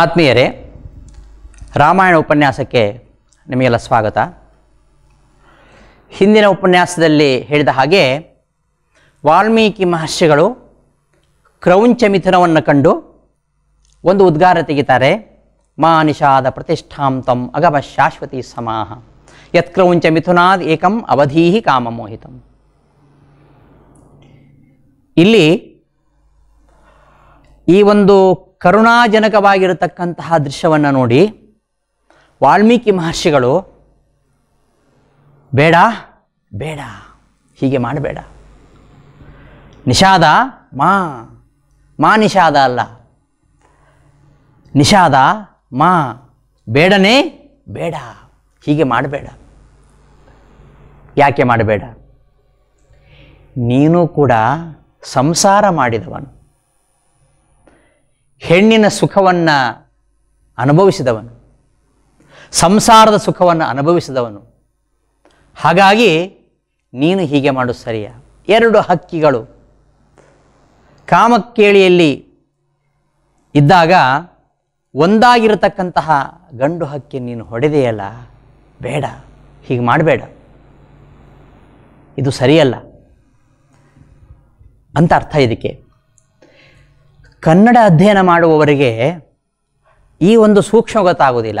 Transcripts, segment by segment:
ಆತ್ಮೀಯರೇ ರಾಮಾಯಣ ಉಪನ್ಯಾಸಕ್ಕೆ ನಿಮಗೆಲ್ಲ ಸ್ವಾಗತ ಹಿಂದಿನ ಉಪನ್ಯಾಸದಲ್ಲಿ ಹೇಳಿದ ಹಾಗೆ ವಾಲ್ಮೀಕಿ ಮಹರ್ಷಿಗಳು ಕ್ರೌಂಚ ಮಿಥುನವನ್ನು ಕಂಡು ಒಂದು ಉದ್ಗಾರ ತೆಗಿತಾರೆ ಮಾ ನಿಷಾದ ಪ್ರತಿಷ್ಠಾಂ ತಂ ಅಗಮ ಶಾಶ್ವತಿ ಸಮಾಹ ಯತ್ಕ್ರೌಂಚ ಮಿಥುನಾದ್ ಏಕಂ ಅವಧೀಹಿ ಕಾಮಮೋಹಿತಂ ಇಲ್ಲಿ ಈ ಒಂದು ಕರುಣಾಜನಕವಾಗಿರತಕ್ಕಂತಹ ದೃಶ್ಯವನ್ನು ನೋಡಿ ವಾಲ್ಮೀಕಿ ಮಹರ್ಷಿಗಳು ಬೇಡ ಬೇಡ ಹೀಗೆ ಮಾಡಬೇಡ ನಿಷಾದ ಮಾ ಮಾ ನಿಷಾದ ಅಲ್ಲ ನಿಷಾದ ಮಾ ಬೇಡನೇ ಬೇಡ ಹೀಗೆ ಮಾಡಬೇಡ ಯಾಕೆ ಮಾಡಬೇಡ ನೀನು ಕೂಡ ಸಂಸಾರ ಮಾಡಿದವನು ಹೆಣ್ಣಿನ ಸುಖವನ್ನು ಅನುಭವಿಸಿದವನು ಸಂಸಾರದ ಸುಖವನ್ನು ಅನುಭವಿಸಿದವನು ಹಾಗಾಗಿ ನೀನು ಹೀಗೆ ಮಾಡು ಸರಿಯ ಎರಡು ಹಕ್ಕಿಗಳು ಕಾಮಕ್ಕೇಳಿಯಲ್ಲಿ ಇದ್ದಾಗ ಒಂದಾಗಿರತಕ್ಕಂತಹ ಗಂಡು ಹಕ್ಕಿ ನೀನು ಹೊಡೆದೆಯಲ್ಲ ಬೇಡ ಹೀಗೆ ಮಾಡಬೇಡ ಇದು ಸರಿಯಲ್ಲ ಅಂತ ಅರ್ಥ ಇದಕ್ಕೆ ಕನ್ನಡ ಅಧ್ಯಯನ ಮಾಡುವವರಿಗೆ ಈ ಒಂದು ಸೂಕ್ಷ್ಮ ಗೊತ್ತಾಗೋದಿಲ್ಲ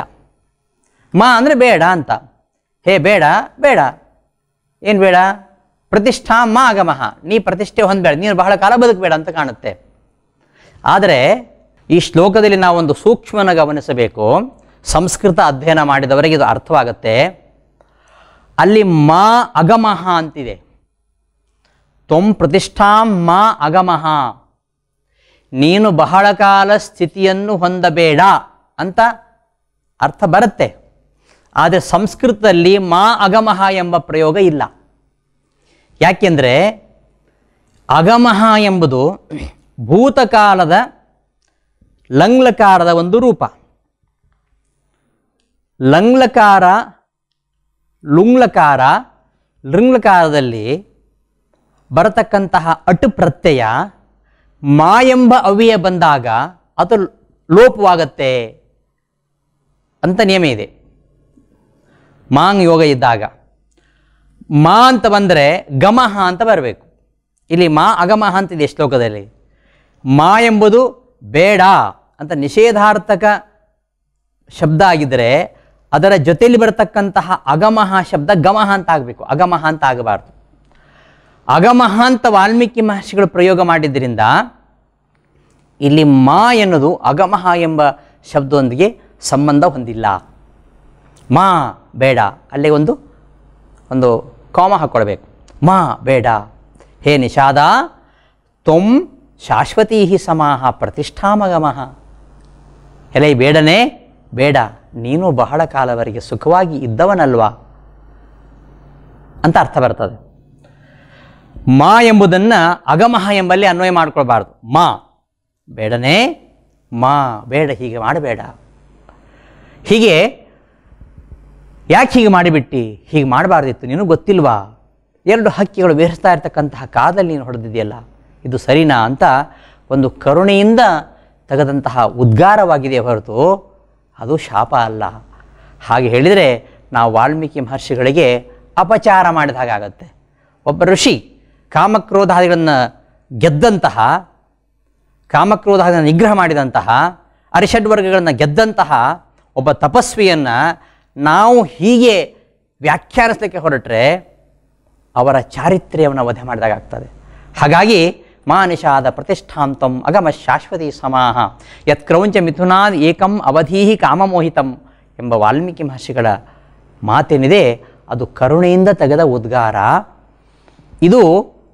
ಮಾ ಅಂದರೆ ಬೇಡ ಅಂತ ಹೇ ಬೇಡ ಬೇಡ ಏನು ಬೇಡ ಪ್ರತಿಷ್ಠಾ ಮಾ ಆಗಮಃ ನೀ ಪ್ರತಿಷ್ಠೆ ಹೊಂದಬೇಡ ನೀನು ಬಹಳ ಕಾಲ ಬದುಕಬೇಡ ಅಂತ ಕಾಣುತ್ತೆ ಆದರೆ ಈ ಶ್ಲೋಕದಲ್ಲಿ ನಾವೊಂದು ಸೂಕ್ಷ್ಮನ ಗಮನಿಸಬೇಕು ಸಂಸ್ಕೃತ ಅಧ್ಯಯನ ಮಾಡಿದವರಿಗೆ ಇದು ಅರ್ಥವಾಗುತ್ತೆ ಅಲ್ಲಿ ಮಾ ಅಗಮಃ ಅಂತಿದೆ ತ್ವಂ ಪ್ರತಿಷ್ಠಾ ಮಾ ಅಗಮಃ ನೀನು ಬಹಳ ಕಾಲ ಸ್ಥಿತಿಯನ್ನು ಹೊಂದಬೇಡ ಅಂತ ಅರ್ಥ ಬರುತ್ತೆ ಆದರೆ ಸಂಸ್ಕೃತದಲ್ಲಿ ಮಾ ಅಗಮಹ ಎಂಬ ಪ್ರಯೋಗ ಇಲ್ಲ ಯಾಕೆಂದರೆ ಅಗಮಹ ಎಂಬುದು ಭೂತಕಾಲದ ಲಂಗ್ಲಕಾರದ ಒಂದು ರೂಪ ಲಂಗ್ಲಕಾರ ಲುಂಗ್ಲಕಾರ ಲೃಂಗ್ಲಕಾರದಲ್ಲಿ ಬರತಕ್ಕಂತಹ ಅಟು ಪ್ರತ್ಯಯ ಮಾ ಎಂಬ ಅವ್ಯಯ ಬಂದಾಗ ಅದು ಲೋಪವಾಗತ್ತೆ ಅಂತ ನಿಯಮ ಇದೆ ಮಾಂಗ್ ಯೋಗ ಇದ್ದಾಗ ಮಾ ಅಂತ ಬಂದರೆ ಗಮಹ ಅಂತ ಬರಬೇಕು ಇಲ್ಲಿ ಮಾ ಅಗಮಹ ಅಂತಿದೆ ಶ್ಲೋಕದಲ್ಲಿ ಮಾ ಎಂಬುದು ಬೇಡ ಅಂತ ನಿಷೇಧಾರ್ಥಕ ಶಬ್ದ ಆಗಿದ್ದರೆ ಅದರ ಜೊತೆಯಲ್ಲಿ ಬರತಕ್ಕಂತಹ ಅಗಮಹ ಶಬ್ದ ಗಮಹ ಅಂತ ಆಗಬೇಕು ಅಗಮಹ ಅಂತ ಆಗಬಾರ್ದು ಅಗಮಹಾಂತ ವಾಲ್ಮೀಕಿ ಮಹರ್ಷಿಗಳು ಪ್ರಯೋಗ ಮಾಡಿದ್ದರಿಂದ ಇಲ್ಲಿ ಮಾ ಎನ್ನುವುದು ಅಗಮಹ ಎಂಬ ಶಬ್ದೊಂದಿಗೆ ಸಂಬಂಧ ಹೊಂದಿಲ್ಲ ಮಾ ಬೇಡ ಅಲ್ಲಿ ಒಂದು ಒಂದು ಕಾಮ ಹಾಕ್ಕೊಳ್ಬೇಕು ಮಾ ಬೇಡ ಹೇ ನಿಷಾದ ತ್ವಂ ಶಾಶ್ವತೀ ಸಮಾಹ ಪ್ರತಿಷ್ಠಾಮಗಮಃ ಎಲೆ ಬೇಡನೇ ಬೇಡ ನೀನು ಬಹಳ ಕಾಲವರೆಗೆ ಸುಖವಾಗಿ ಇದ್ದವನಲ್ವಾ ಅಂತ ಅರ್ಥ ಬರ್ತದೆ ಮಾ ಎಂಬುದನ್ನು ಅಗಮಹ ಎಂಬಲ್ಲಿ ಅನ್ವಯ ಮಾಡ್ಕೊಳ್ಬಾರ್ದು ಮಾ ಬೇಡನೆ ಮಾ ಬೇಡ ಹೀಗೆ ಮಾಡಬೇಡ ಹೀಗೆ ಯಾಕೆ ಹೀಗೆ ಮಾಡಿಬಿಟ್ಟು ಹೀಗೆ ಮಾಡಬಾರ್ದಿತ್ತು ನೀನು ಗೊತ್ತಿಲ್ವಾ ಎರಡು ಹಕ್ಕಿಗಳು ಬೇರಿಸ್ತಾ ಇರತಕ್ಕಂತಹ ಕಾದಲ್ಲಿ ನೀನು ಹೊಡೆದಿದೆಯಲ್ಲ ಇದು ಸರಿನಾ ಅಂತ ಒಂದು ಕರುಣೆಯಿಂದ ತೆಗೆದಂತಹ ಉದ್ಗಾರವಾಗಿದೆ ಹೊರತು ಅದು ಶಾಪ ಅಲ್ಲ ಹಾಗೆ ಹೇಳಿದರೆ ನಾವು ವಾಲ್ಮೀಕಿ ಮಹರ್ಷಿಗಳಿಗೆ ಅಪಚಾರ ಮಾಡಿದ ಹಾಗಾಗತ್ತೆ ಒಬ್ಬ ಋಷಿ ಕಾಮಕ್ರೋಧಾದಿಗಳನ್ನು ಗೆದ್ದಂತಹ ಕಾಮಕ್ರೋಧಾದಿಗಳನ್ನು ನಿಗ್ರಹ ಮಾಡಿದಂತಹ ಅರಿಷಡ್ವರ್ಗಗಳನ್ನು ಗೆದ್ದಂತಹ ಒಬ್ಬ ತಪಸ್ವಿಯನ್ನು ನಾವು ಹೀಗೆ ವ್ಯಾಖ್ಯಾನಿಸಲಿಕ್ಕೆ ಹೊರಟ್ರೆ ಅವರ ಚಾರಿತ್ರ್ಯವನ್ನು ವಧೆ ಮಾಡಿದಾಗ ಆಗ್ತದೆ ಹಾಗಾಗಿ ನಿಷಾದ ಪ್ರತಿಷ್ಠಾಂತಂ ಅಗಮ ಶಾಶ್ವತಿ ಸಮಾಹ ಯತ್ ಕ್ರೌಂಚ ಮಿಥುನಾದ್ ಏಕಂ ಅವಧೀಹಿ ಕಾಮಮೋಹಿತಂ ಎಂಬ ವಾಲ್ಮೀಕಿ ಮಹರ್ಷಿಗಳ ಮಾತೇನಿದೆ ಅದು ಕರುಣೆಯಿಂದ ತೆಗೆದ ಉದ್ಗಾರ ಇದು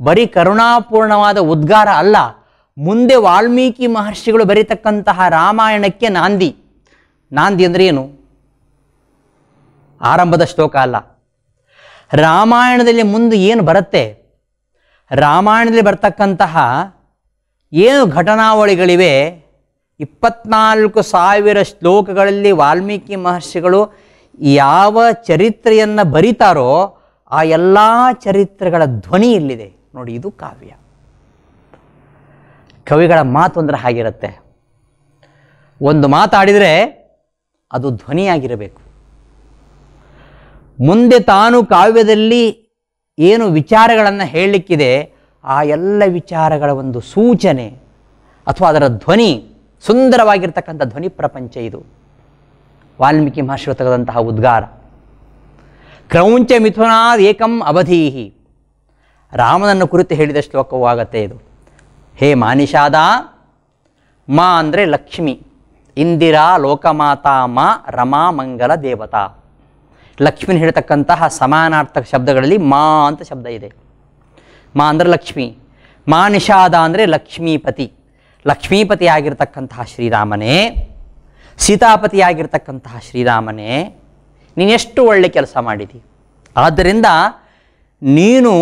ಬರೀ ಕರುಣಾಪೂರ್ಣವಾದ ಉದ್ಗಾರ ಅಲ್ಲ ಮುಂದೆ ವಾಲ್ಮೀಕಿ ಮಹರ್ಷಿಗಳು ಬರೀತಕ್ಕಂತಹ ರಾಮಾಯಣಕ್ಕೆ ನಾಂದಿ ನಾಂದಿ ಅಂದರೆ ಏನು ಆರಂಭದ ಶ್ಲೋಕ ಅಲ್ಲ ರಾಮಾಯಣದಲ್ಲಿ ಮುಂದೆ ಏನು ಬರುತ್ತೆ ರಾಮಾಯಣದಲ್ಲಿ ಬರ್ತಕ್ಕಂತಹ ಏನು ಘಟನಾವಳಿಗಳಿವೆ ಇಪ್ಪತ್ನಾಲ್ಕು ಸಾವಿರ ಶ್ಲೋಕಗಳಲ್ಲಿ ವಾಲ್ಮೀಕಿ ಮಹರ್ಷಿಗಳು ಯಾವ ಚರಿತ್ರೆಯನ್ನು ಬರೀತಾರೋ ಆ ಎಲ್ಲ ಚರಿತ್ರೆಗಳ ಧ್ವನಿ ಇಲ್ಲಿದೆ ನೋಡಿ ಇದು ಕಾವ್ಯ ಕವಿಗಳ ಮಾತು ಅಂದರೆ ಹಾಗಿರುತ್ತೆ ಒಂದು ಮಾತಾಡಿದರೆ ಅದು ಧ್ವನಿಯಾಗಿರಬೇಕು ಮುಂದೆ ತಾನು ಕಾವ್ಯದಲ್ಲಿ ಏನು ವಿಚಾರಗಳನ್ನು ಹೇಳಲಿಕ್ಕಿದೆ ಆ ಎಲ್ಲ ವಿಚಾರಗಳ ಒಂದು ಸೂಚನೆ ಅಥವಾ ಅದರ ಧ್ವನಿ ಸುಂದರವಾಗಿರ್ತಕ್ಕಂಥ ಧ್ವನಿ ಪ್ರಪಂಚ ಇದು ವಾಲ್ಮೀಕಿ ಮಹರ್ಷಿ ತೆಗೆದಂತಹ ಉದ್ಗಾರ ಕ್ರೌಂಚ ಮಿಥುನಾದ ಏಕಂ ಅವಧೀಹಿ ರಾಮನನ್ನು ಕುರಿತು ಹೇಳಿದ ಶ್ಲೋಕವೂ ಆಗತ್ತೆ ಇದು ಹೇ ಮಾನಿಷಾದ ಮಾ ಅಂದರೆ ಲಕ್ಷ್ಮಿ ಇಂದಿರಾ ಲೋಕಮಾತಾ ಮಾ ರಮಾ ಮಂಗಲ ದೇವತಾ ಲಕ್ಷ್ಮಿನ ಹೇಳ್ತಕ್ಕಂತಹ ಸಮಾನಾರ್ಥಕ ಶಬ್ದಗಳಲ್ಲಿ ಮಾ ಅಂತ ಶಬ್ದ ಇದೆ ಮಾ ಅಂದರೆ ಲಕ್ಷ್ಮಿ ಮಾ ನಿಷಾದ ಅಂದರೆ ಲಕ್ಷ್ಮೀಪತಿ ಲಕ್ಷ್ಮೀಪತಿ ಆಗಿರ್ತಕ್ಕಂತಹ ಶ್ರೀರಾಮನೇ ಸೀತಾಪತಿಯಾಗಿರ್ತಕ್ಕಂತಹ ಶ್ರೀರಾಮನೇ ನೀನೆಷ್ಟು ಒಳ್ಳೆ ಕೆಲಸ ಮಾಡಿದಿ ಆದ್ದರಿಂದ ನೀನು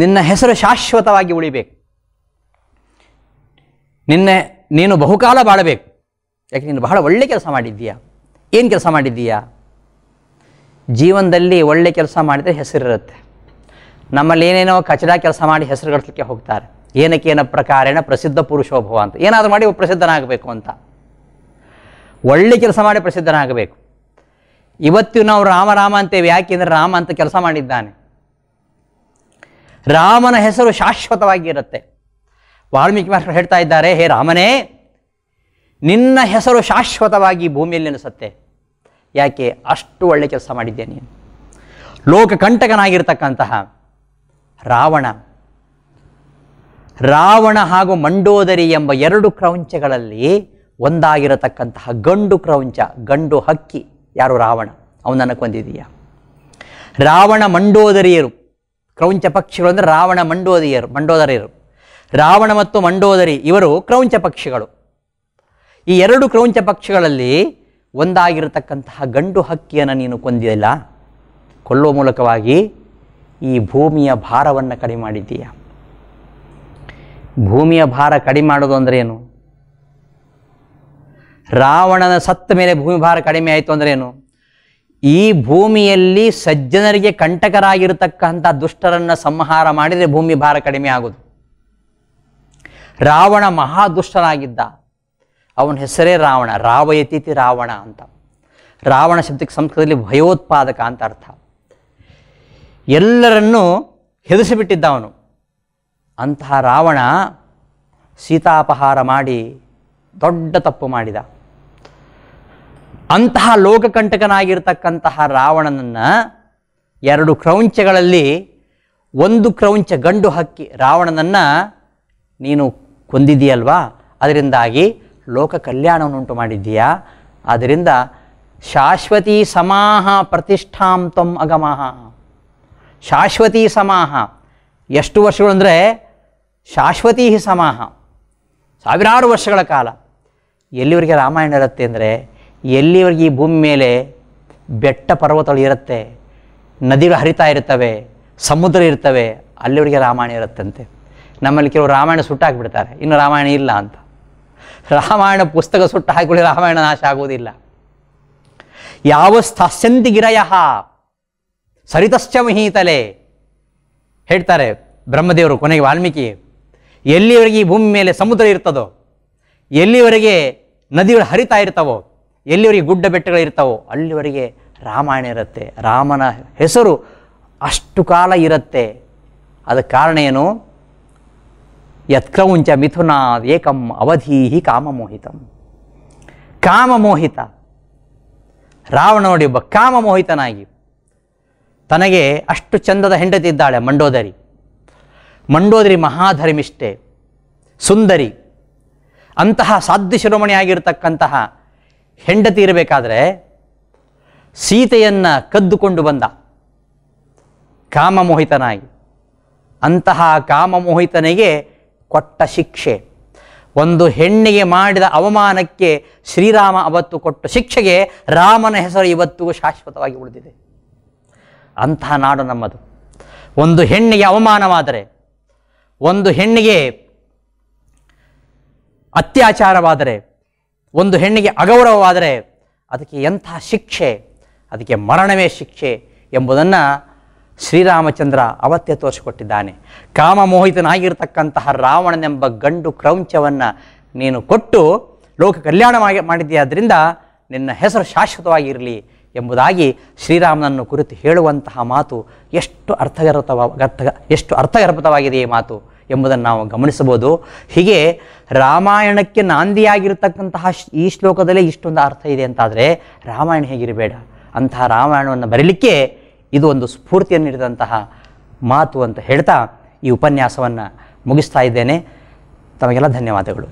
ನಿನ್ನ ಹೆಸರು ಶಾಶ್ವತವಾಗಿ ಉಳಿಬೇಕು ನಿನ್ನೆ ನೀನು ಬಹುಕಾಲ ಬಾಳಬೇಕು ಯಾಕೆ ನೀನು ಬಹಳ ಒಳ್ಳೆ ಕೆಲಸ ಮಾಡಿದ್ದೀಯಾ ಏನು ಕೆಲಸ ಮಾಡಿದ್ದೀಯಾ ಜೀವನದಲ್ಲಿ ಒಳ್ಳೆ ಕೆಲಸ ಮಾಡಿದರೆ ಹೆಸರಿರುತ್ತೆ ನಮ್ಮಲ್ಲಿ ಏನೇನೋ ಕಚಡ ಕೆಲಸ ಮಾಡಿ ಹೆಸರು ಗಳಿಸ್ಲಿಕ್ಕೆ ಹೋಗ್ತಾರೆ ಏನಕ್ಕೇನ ಪ್ರಕಾರೇಣ ಪ್ರಸಿದ್ಧ ಪುರುಷೋಭವ ಅಂತ ಏನಾದರೂ ಮಾಡಿ ಪ್ರಸಿದ್ಧನಾಗಬೇಕು ಅಂತ ಒಳ್ಳೆ ಕೆಲಸ ಮಾಡಿ ಪ್ರಸಿದ್ಧನಾಗಬೇಕು ಇವತ್ತಿನ ನಾವು ರಾಮ ರಾಮ ಅಂತೇವೆ ಯಾಕೆಂದರೆ ರಾಮ ಅಂತ ಕೆಲಸ ಮಾಡಿದ್ದಾನೆ ರಾಮನ ಹೆಸರು ಶಾಶ್ವತವಾಗಿ ಇರುತ್ತೆ ವಾಲ್ಮೀಕಿ ಮಹರ್ಷಿ ಹೇಳ್ತಾ ಇದ್ದಾರೆ ಹೇ ರಾಮನೇ ನಿನ್ನ ಹೆಸರು ಶಾಶ್ವತವಾಗಿ ಭೂಮಿಯಲ್ಲಿ ಅನಿಸುತ್ತೆ ಯಾಕೆ ಅಷ್ಟು ಒಳ್ಳೆ ಕೆಲಸ ಮಾಡಿದ್ದೆ ನೀನು ಲೋಕಕಂಟಕನಾಗಿರ್ತಕ್ಕಂತಹ ರಾವಣ ರಾವಣ ಹಾಗೂ ಮಂಡೋದರಿ ಎಂಬ ಎರಡು ಕ್ರೌಂಚಗಳಲ್ಲಿ ಒಂದಾಗಿರತಕ್ಕಂತಹ ಗಂಡು ಕ್ರೌಂಚ ಗಂಡು ಹಕ್ಕಿ ಯಾರು ರಾವಣ ಅವನನ್ನು ಕೊಂದಿದೀಯ ರಾವಣ ಮಂಡೋದರಿಯರು ಕ್ರೌಂಚ ಪಕ್ಷಿಗಳು ಅಂದರೆ ರಾವಣ ಮಂಡೋದಿಯರು ಮಂಡೋದರಿಯರು ರಾವಣ ಮತ್ತು ಮಂಡೋದರಿ ಇವರು ಕ್ರೌಂಚ ಪಕ್ಷಿಗಳು ಈ ಎರಡು ಕ್ರೌಂಚ ಪಕ್ಷಿಗಳಲ್ಲಿ ಒಂದಾಗಿರತಕ್ಕಂತಹ ಗಂಡು ಹಕ್ಕಿಯನ್ನು ನೀನು ಕೊಂದಿಲ್ಲ ಕೊಲ್ಲುವ ಮೂಲಕವಾಗಿ ಈ ಭೂಮಿಯ ಭಾರವನ್ನು ಕಡಿಮೆ ಮಾಡಿದ್ದೀಯ ಭೂಮಿಯ ಭಾರ ಕಡಿಮೆ ಮಾಡೋದು ಅಂದರೆ ಏನು ರಾವಣನ ಸತ್ತ ಮೇಲೆ ಭೂಮಿ ಭಾರ ಕಡಿಮೆ ಆಯಿತು ಅಂದ್ರೇನು ಈ ಭೂಮಿಯಲ್ಲಿ ಸಜ್ಜನರಿಗೆ ಕಂಟಕರಾಗಿರತಕ್ಕಂಥ ದುಷ್ಟರನ್ನು ಸಂಹಾರ ಮಾಡಿದರೆ ಭೂಮಿ ಭಾರ ಕಡಿಮೆ ಆಗೋದು ರಾವಣ ಮಹಾ ದುಷ್ಟನಾಗಿದ್ದ ಅವನ ಹೆಸರೇ ರಾವಣ ರಾವಯತೀತಿ ರಾವಣ ಅಂತ ರಾವಣ ಶಬ್ದಕ್ಕೆ ಸಂಸ್ಕೃತದಲ್ಲಿ ಭಯೋತ್ಪಾದಕ ಅಂತ ಅರ್ಥ ಎಲ್ಲರನ್ನೂ ಹೆದರಿಸಿಬಿಟ್ಟಿದ್ದ ಅವನು ಅಂತಹ ರಾವಣ ಸೀತಾಪಹಾರ ಮಾಡಿ ದೊಡ್ಡ ತಪ್ಪು ಮಾಡಿದ ಅಂತಹ ಲೋಕಕಂಟಕನಾಗಿರ್ತಕ್ಕಂತಹ ರಾವಣನನ್ನು ಎರಡು ಕ್ರೌಂಚಗಳಲ್ಲಿ ಒಂದು ಕ್ರೌಂಚ ಗಂಡು ಹಕ್ಕಿ ರಾವಣನನ್ನು ನೀನು ಕೊಂದಿದೆಯಲ್ವಾ ಅದರಿಂದಾಗಿ ಲೋಕ ಕಲ್ಯಾಣವನ್ನುಂಟು ಮಾಡಿದ್ದೀಯಾ ಆದ್ದರಿಂದ ಶಾಶ್ವತಿ ಸಮಾಹ ಪ್ರತಿಷ್ಠಾಂ ತ್ವಂ ಅಗಮಃ ಶಾಶ್ವತಿ ಸಮಾಹ ಎಷ್ಟು ವರ್ಷಗಳು ಅಂದರೆ ಶಾಶ್ವತಿ ಸಮಾಹ ಸಾವಿರಾರು ವರ್ಷಗಳ ಕಾಲ ಎಲ್ಲಿವರೆಗೆ ರಾಮಾಯಣ ಇರುತ್ತೆ ಅಂದರೆ ಎಲ್ಲಿವರೆಗೆ ಈ ಭೂಮಿ ಮೇಲೆ ಬೆಟ್ಟ ಪರ್ವತಗಳು ಇರುತ್ತೆ ನದಿಗಳು ಹರಿತಾ ಇರ್ತವೆ ಸಮುದ್ರ ಇರ್ತವೆ ಅಲ್ಲಿವರೆಗೆ ರಾಮಾಯಣ ಇರುತ್ತಂತೆ ನಮ್ಮಲ್ಲಿ ಕೆಲವರು ರಾಮಾಯಣ ಸುಟ್ಟಾಕ್ಬಿಡ್ತಾರೆ ಇನ್ನೂ ಇನ್ನು ರಾಮಾಯಣ ಇಲ್ಲ ಅಂತ ರಾಮಾಯಣ ಪುಸ್ತಕ ಸುಟ್ಟು ಹಾಕಿಕೊಳ್ಳಿ ರಾಮಾಯಣ ನಾಶ ಆಗುವುದಿಲ್ಲ ಯಾವ ಸ್ಥಾಸ್ಯಂತಿ ಗಿರಯ ಸರಿತಶ್ಚ ಮಹೀತಲೆ ಹೇಳ್ತಾರೆ ಬ್ರಹ್ಮದೇವರು ಕೊನೆಗೆ ವಾಲ್ಮೀಕಿ ಎಲ್ಲಿವರೆಗೆ ಈ ಭೂಮಿ ಮೇಲೆ ಸಮುದ್ರ ಇರ್ತದೋ ಎಲ್ಲಿವರೆಗೆ ನದಿಗಳು ಹರಿತಾ ಇರ್ತವೋ ಎಲ್ಲಿವರೆಗೆ ಗುಡ್ಡ ಬೆಟ್ಟಗಳು ಇರ್ತಾವೋ ಅಲ್ಲಿವರೆಗೆ ರಾಮಾಯಣ ಇರುತ್ತೆ ರಾಮನ ಹೆಸರು ಅಷ್ಟು ಕಾಲ ಇರುತ್ತೆ ಅದಕ್ಕೆ ಕಾರಣ ಏನು ಯತ್ಕ್ರಮುಂಚ ಮಿಥುನ ಏಕಂ ಅವಧೀಹಿ ಕಾಮಮೋಹಿತಂ ಕಾಮಮೋಹಿತ ರಾವಣ ನೋಡಿ ಒಬ್ಬ ಕಾಮಮೋಹಿತನಾಗಿ ತನಗೆ ಅಷ್ಟು ಚಂದದ ಹೆಂಡತಿ ಇದ್ದಾಳೆ ಮಂಡೋದರಿ ಮಂಡೋದರಿ ಮಹಾಧರ್ಮಿಷ್ಠೆ ಸುಂದರಿ ಅಂತಹ ಸಾಧ್ಯ ಶಿರೋಮಣಿ ಆಗಿರತಕ್ಕಂತಹ ಹೆಂಡತಿ ಇರಬೇಕಾದ್ರೆ ಸೀತೆಯನ್ನು ಕದ್ದುಕೊಂಡು ಬಂದ ಕಾಮಮೋಹಿತನಾಗಿ ಅಂತಹ ಕಾಮಮೋಹಿತನಿಗೆ ಕೊಟ್ಟ ಶಿಕ್ಷೆ ಒಂದು ಹೆಣ್ಣಿಗೆ ಮಾಡಿದ ಅವಮಾನಕ್ಕೆ ಶ್ರೀರಾಮ ಅವತ್ತು ಕೊಟ್ಟ ಶಿಕ್ಷೆಗೆ ರಾಮನ ಹೆಸರು ಇವತ್ತಿಗೂ ಶಾಶ್ವತವಾಗಿ ಉಳಿದಿದೆ ಅಂತಹ ನಾಡು ನಮ್ಮದು ಒಂದು ಹೆಣ್ಣಿಗೆ ಅವಮಾನವಾದರೆ ಒಂದು ಹೆಣ್ಣಿಗೆ ಅತ್ಯಾಚಾರವಾದರೆ ಒಂದು ಹೆಣ್ಣಿಗೆ ಅಗೌರವವಾದರೆ ಅದಕ್ಕೆ ಎಂಥ ಶಿಕ್ಷೆ ಅದಕ್ಕೆ ಮರಣವೇ ಶಿಕ್ಷೆ ಎಂಬುದನ್ನು ಶ್ರೀರಾಮಚಂದ್ರ ಅವತ್ತೇ ತೋರಿಸಿಕೊಟ್ಟಿದ್ದಾನೆ ಕಾಮಮೋಹಿತನಾಗಿರ್ತಕ್ಕಂತಹ ರಾವಣನೆಂಬ ಗಂಡು ಕ್ರೌಂಚವನ್ನು ನೀನು ಕೊಟ್ಟು ಲೋಕ ಕಲ್ಯಾಣವಾಗಿ ಮಾಡಿದೆಯಾದ್ದರಿಂದ ನಿನ್ನ ಹೆಸರು ಶಾಶ್ವತವಾಗಿರಲಿ ಎಂಬುದಾಗಿ ಶ್ರೀರಾಮನನ್ನು ಕುರಿತು ಹೇಳುವಂತಹ ಮಾತು ಎಷ್ಟು ಅರ್ಥಗರ್ಭತವ ಎಷ್ಟು ಅರ್ಥಗರ್ಭತವಾಗಿದೆ ಈ ಮಾತು ಎಂಬುದನ್ನು ನಾವು ಗಮನಿಸಬಹುದು ಹೀಗೆ ರಾಮಾಯಣಕ್ಕೆ ನಾಂದಿಯಾಗಿರತಕ್ಕಂತಹ ಈ ಶ್ಲೋಕದಲ್ಲೇ ಇಷ್ಟೊಂದು ಅರ್ಥ ಇದೆ ಅಂತಾದರೆ ರಾಮಾಯಣ ಹೇಗಿರಬೇಡ ಅಂತಹ ರಾಮಾಯಣವನ್ನು ಬರೀಲಿಕ್ಕೆ ಇದು ಒಂದು ಸ್ಫೂರ್ತಿಯನ್ನು ನೀಡಿದಂತಹ ಮಾತು ಅಂತ ಹೇಳ್ತಾ ಈ ಉಪನ್ಯಾಸವನ್ನು ಮುಗಿಸ್ತಾ ಇದ್ದೇನೆ ತಮಗೆಲ್ಲ ಧನ್ಯವಾದಗಳು